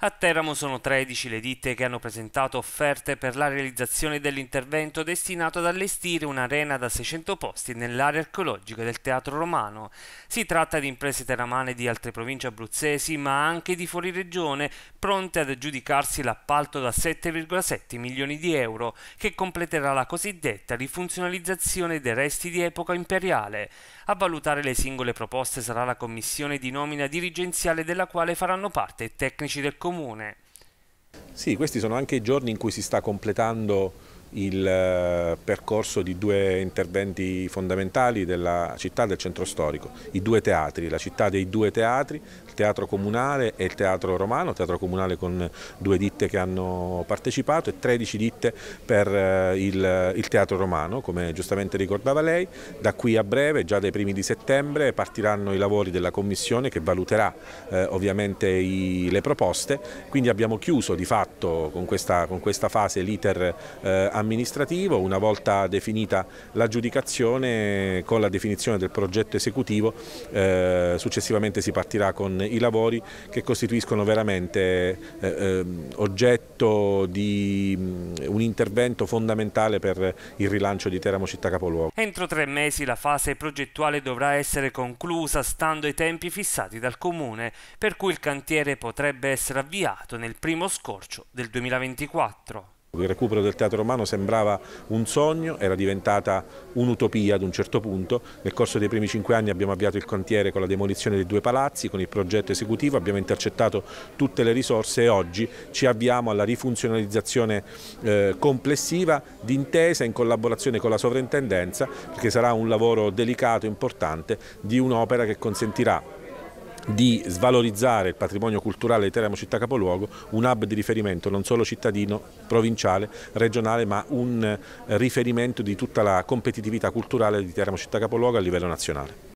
A Teramo sono 13 le ditte che hanno presentato offerte per la realizzazione dell'intervento destinato ad allestire un'arena da 600 posti nell'area archeologica del Teatro Romano. Si tratta di imprese teramane di altre province abruzzesi ma anche di fuori regione pronte ad aggiudicarsi l'appalto da 7,7 milioni di euro che completerà la cosiddetta rifunzionalizzazione dei resti di epoca imperiale. A valutare le singole proposte sarà la commissione di nomina dirigenziale della quale faranno parte i tecnici del Comune comune. Sì, questi sono anche i giorni in cui si sta completando il eh, percorso di due interventi fondamentali della città del centro storico, i due teatri, la città dei due teatri, il teatro comunale e il teatro romano, teatro comunale con due ditte che hanno partecipato e 13 ditte per eh, il, il teatro romano, come giustamente ricordava lei, da qui a breve, già dai primi di settembre, partiranno i lavori della commissione che valuterà eh, ovviamente i, le proposte, quindi abbiamo chiuso di fatto con questa, con questa fase l'iter eh, amministrativo, una volta definita l'aggiudicazione con la definizione del progetto esecutivo eh, successivamente si partirà con i lavori che costituiscono veramente eh, ehm, oggetto di mm, un intervento fondamentale per il rilancio di Teramo città capoluogo. Entro tre mesi la fase progettuale dovrà essere conclusa stando ai tempi fissati dal Comune, per cui il cantiere potrebbe essere avviato nel primo scorcio del 2024. Il recupero del teatro romano sembrava un sogno, era diventata un'utopia ad un certo punto. Nel corso dei primi cinque anni abbiamo avviato il cantiere con la demolizione dei due palazzi, con il progetto esecutivo, abbiamo intercettato tutte le risorse e oggi ci avviamo alla rifunzionalizzazione eh, complessiva d'intesa in collaborazione con la sovrintendenza perché sarà un lavoro delicato, e importante di un'opera che consentirà di svalorizzare il patrimonio culturale di Teramo Città Capoluogo, un hub di riferimento non solo cittadino, provinciale, regionale, ma un eh, riferimento di tutta la competitività culturale di Teramo Città Capoluogo a livello nazionale.